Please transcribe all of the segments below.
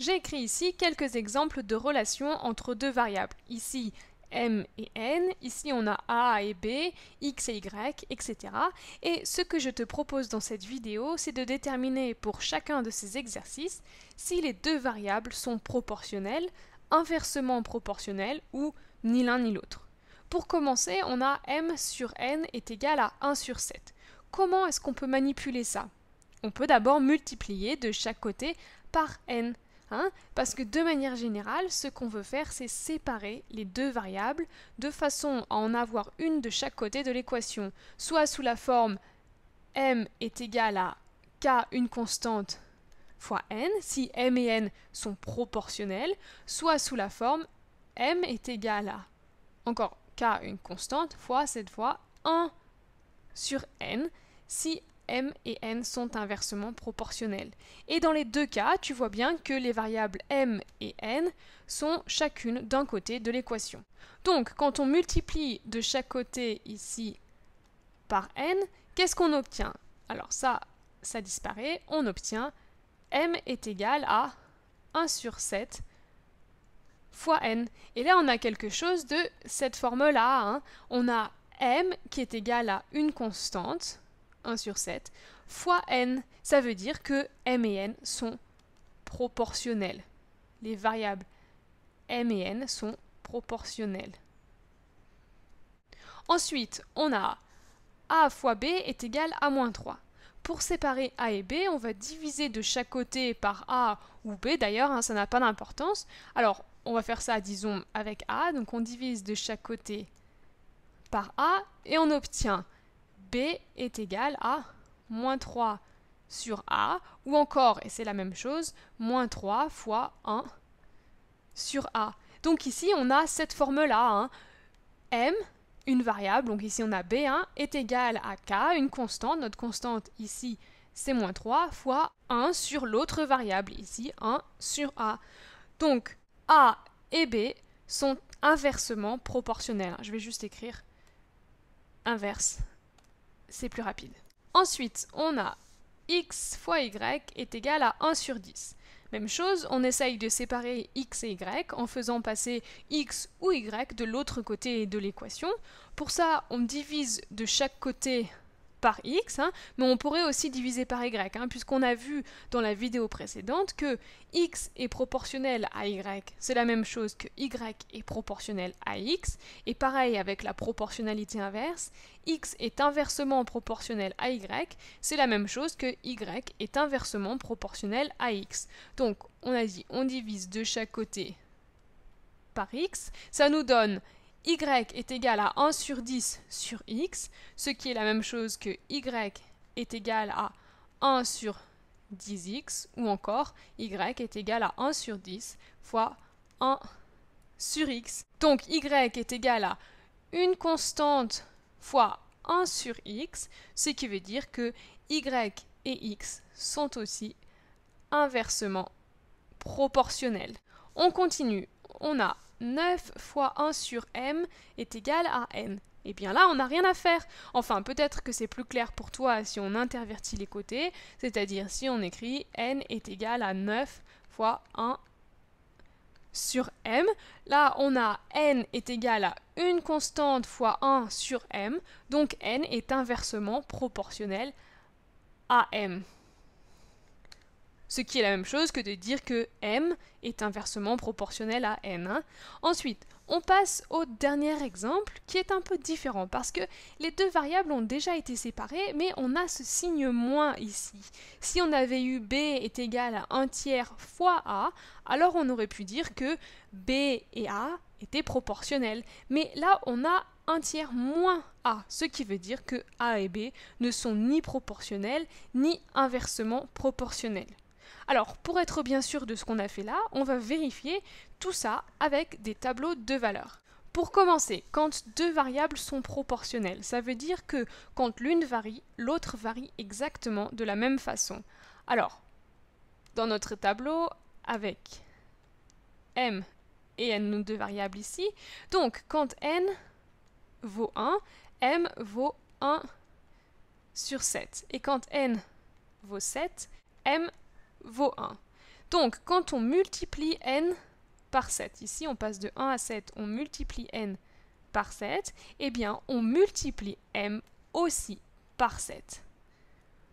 J'ai écrit ici quelques exemples de relations entre deux variables. Ici, m et n, ici on a a et b, x et y, etc. Et ce que je te propose dans cette vidéo, c'est de déterminer pour chacun de ces exercices si les deux variables sont proportionnelles, inversement proportionnelles ou ni l'un ni l'autre. Pour commencer, on a m sur n est égal à 1 sur 7. Comment est-ce qu'on peut manipuler ça On peut d'abord multiplier de chaque côté par n. Hein, parce que de manière générale, ce qu'on veut faire, c'est séparer les deux variables de façon à en avoir une de chaque côté de l'équation, soit sous la forme m est égal à k une constante fois n, si m et n sont proportionnels, soit sous la forme m est égal à, encore k une constante, fois cette fois 1 sur n, si m et n sont inversement proportionnels. Et dans les deux cas, tu vois bien que les variables m et n sont chacune d'un côté de l'équation. Donc, quand on multiplie de chaque côté ici par n, qu'est-ce qu'on obtient Alors ça, ça disparaît, on obtient m est égal à 1 sur 7 fois n. Et là, on a quelque chose de cette formule-là. Hein. On a m qui est égal à une constante 1 sur 7, fois n, ça veut dire que m et n sont proportionnels. Les variables m et n sont proportionnelles. Ensuite, on a a fois b est égal à moins 3. Pour séparer a et b, on va diviser de chaque côté par a ou b, d'ailleurs, hein, ça n'a pas d'importance. Alors, on va faire ça, disons, avec a, donc on divise de chaque côté par a et on obtient B est égal à moins 3 sur A, ou encore, et c'est la même chose, moins 3 fois 1 sur A. Donc ici, on a cette forme-là. Hein. M, une variable, donc ici on a B1, est égal à K, une constante. Notre constante ici, c'est moins 3 fois 1 sur l'autre variable, ici 1 sur A. Donc A et B sont inversement proportionnels. Je vais juste écrire inverse c'est plus rapide. Ensuite, on a x fois y est égal à 1 sur 10. Même chose, on essaye de séparer x et y en faisant passer x ou y de l'autre côté de l'équation. Pour ça, on divise de chaque côté par x, hein, mais on pourrait aussi diviser par y, hein, puisqu'on a vu dans la vidéo précédente que x est proportionnel à y, c'est la même chose que y est proportionnel à x, et pareil avec la proportionnalité inverse, x est inversement proportionnel à y, c'est la même chose que y est inversement proportionnel à x. Donc on a dit on divise de chaque côté par x, ça nous donne y est égal à 1 sur 10 sur x, ce qui est la même chose que y est égal à 1 sur 10x, ou encore y est égal à 1 sur 10 fois 1 sur x. Donc y est égal à une constante fois 1 sur x, ce qui veut dire que y et x sont aussi inversement proportionnels. On continue, on a 9 fois 1 sur m est égal à n. Et eh bien là, on n'a rien à faire. Enfin, peut-être que c'est plus clair pour toi si on intervertit les côtés, c'est-à-dire si on écrit n est égal à 9 fois 1 sur m. Là, on a n est égal à une constante fois 1 sur m, donc n est inversement proportionnel à m ce qui est la même chose que de dire que m est inversement proportionnel à n. Hein. Ensuite, on passe au dernier exemple qui est un peu différent parce que les deux variables ont déjà été séparées mais on a ce signe moins ici. Si on avait eu b est égal à 1 tiers fois a, alors on aurait pu dire que b et a étaient proportionnels. Mais là on a un tiers moins a, ce qui veut dire que a et b ne sont ni proportionnels ni inversement proportionnels. Alors, pour être bien sûr de ce qu'on a fait là, on va vérifier tout ça avec des tableaux de valeurs. Pour commencer, quand deux variables sont proportionnelles, ça veut dire que quand l'une varie, l'autre varie exactement de la même façon. Alors, dans notre tableau, avec m et n, nos deux variables ici, donc quand n vaut 1, m vaut 1 sur 7. Et quand n vaut 7, m vaut 1. Donc, quand on multiplie n par 7, ici on passe de 1 à 7, on multiplie n par 7, eh bien on multiplie m aussi par 7.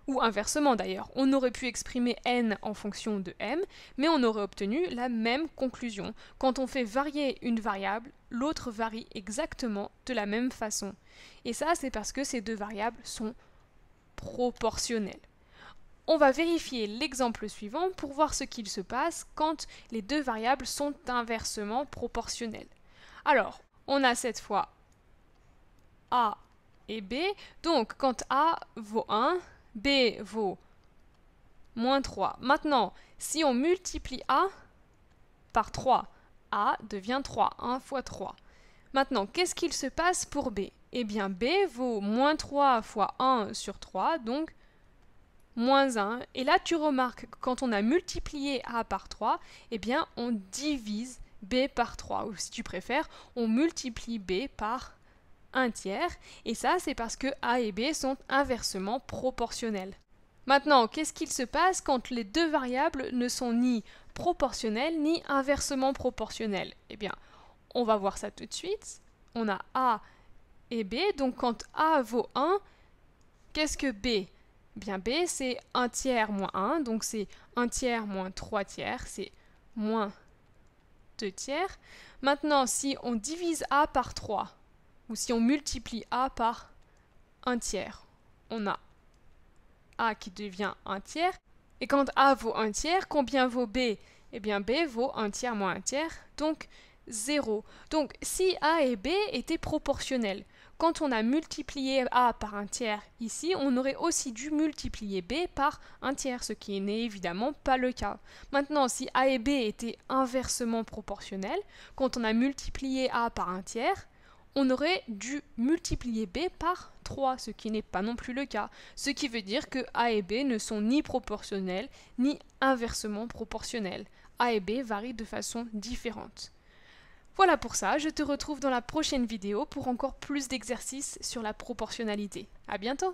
Ou inversement d'ailleurs, on aurait pu exprimer n en fonction de m, mais on aurait obtenu la même conclusion. Quand on fait varier une variable, l'autre varie exactement de la même façon. Et ça, c'est parce que ces deux variables sont proportionnelles. On va vérifier l'exemple suivant pour voir ce qu'il se passe quand les deux variables sont inversement proportionnelles. Alors, on a cette fois A et B. Donc, quand A vaut 1, B vaut moins 3. Maintenant, si on multiplie A par 3, A devient 3, 1 fois 3. Maintenant, qu'est-ce qu'il se passe pour B Eh bien, B vaut moins 3 fois 1 sur 3, donc moins 1. Et là, tu remarques que quand on a multiplié A par 3, eh bien, on divise B par 3. Ou si tu préfères, on multiplie B par 1 tiers. Et ça, c'est parce que A et B sont inversement proportionnels. Maintenant, qu'est-ce qu'il se passe quand les deux variables ne sont ni proportionnelles ni inversement proportionnelles Eh bien, on va voir ça tout de suite. On a A et B, donc quand A vaut 1, qu'est-ce que B bien B, c'est 1 tiers moins 1, donc c'est 1 tiers moins 3 tiers, c'est moins 2 tiers. Maintenant, si on divise A par 3, ou si on multiplie A par 1 tiers, on a A qui devient 1 tiers. Et quand A vaut 1 tiers, combien vaut B Eh bien, B vaut 1 tiers moins 1 tiers, donc 0. Donc, si A et B étaient proportionnels, quand on a multiplié A par un tiers ici, on aurait aussi dû multiplier B par un tiers, ce qui n'est évidemment pas le cas. Maintenant, si A et B étaient inversement proportionnels, quand on a multiplié A par un tiers, on aurait dû multiplier B par 3, ce qui n'est pas non plus le cas. Ce qui veut dire que A et B ne sont ni proportionnels, ni inversement proportionnels. A et B varient de façon différente. Voilà pour ça, je te retrouve dans la prochaine vidéo pour encore plus d'exercices sur la proportionnalité. A bientôt